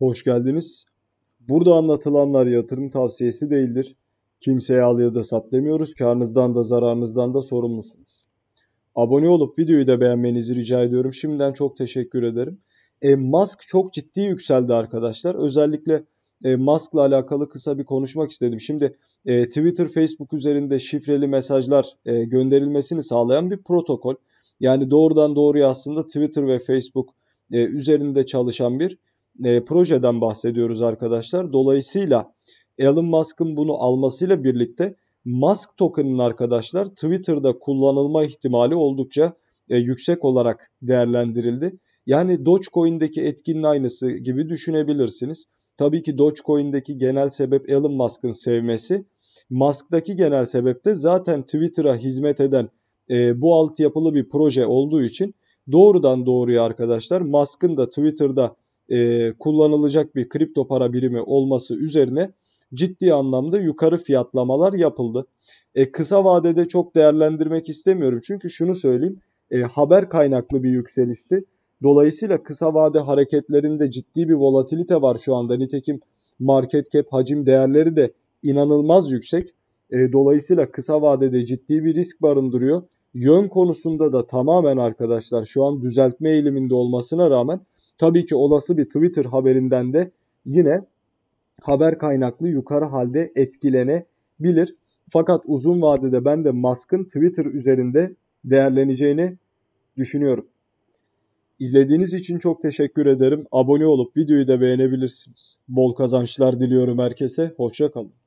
Hoş geldiniz. Burada anlatılanlar yatırım tavsiyesi değildir. Kimseye al ya da sat demiyoruz. Karnınızdan da zararınızdan da sorumlusunuz. Abone olup videoyu da beğenmenizi rica ediyorum. Şimdiden çok teşekkür ederim. E, Musk çok ciddi yükseldi arkadaşlar. Özellikle e, Musk'la alakalı kısa bir konuşmak istedim. Şimdi e, Twitter, Facebook üzerinde şifreli mesajlar e, gönderilmesini sağlayan bir protokol. Yani doğrudan doğruya aslında Twitter ve Facebook e, üzerinde çalışan bir e, projeden bahsediyoruz arkadaşlar. Dolayısıyla Elon Musk'ın bunu almasıyla birlikte Musk token'ın arkadaşlar Twitter'da kullanılma ihtimali oldukça e, yüksek olarak değerlendirildi. Yani Dogecoin'deki etkinin aynısı gibi düşünebilirsiniz. Tabii ki Dogecoin'deki genel sebep Elon Musk'ın sevmesi. Musk'daki genel sebep de zaten Twitter'a hizmet eden e, bu altyapılı bir proje olduğu için doğrudan doğruya arkadaşlar Musk'ın da Twitter'da e, kullanılacak bir kripto para birimi olması üzerine ciddi anlamda yukarı fiyatlamalar yapıldı. E, kısa vadede çok değerlendirmek istemiyorum çünkü şunu söyleyeyim e, haber kaynaklı bir yükselişti. Dolayısıyla kısa vade hareketlerinde ciddi bir volatilite var şu anda. Nitekim market cap hacim değerleri de inanılmaz yüksek. E, dolayısıyla kısa vadede ciddi bir risk barındırıyor. Yön konusunda da tamamen arkadaşlar şu an düzeltme eğiliminde olmasına rağmen Tabii ki olası bir Twitter haberinden de yine haber kaynaklı yukarı halde etkilenebilir. Fakat uzun vadede ben de Musk'ın Twitter üzerinde değerleneceğini düşünüyorum. İzlediğiniz için çok teşekkür ederim. Abone olup videoyu da beğenebilirsiniz. Bol kazançlar diliyorum herkese. Hoşça kalın.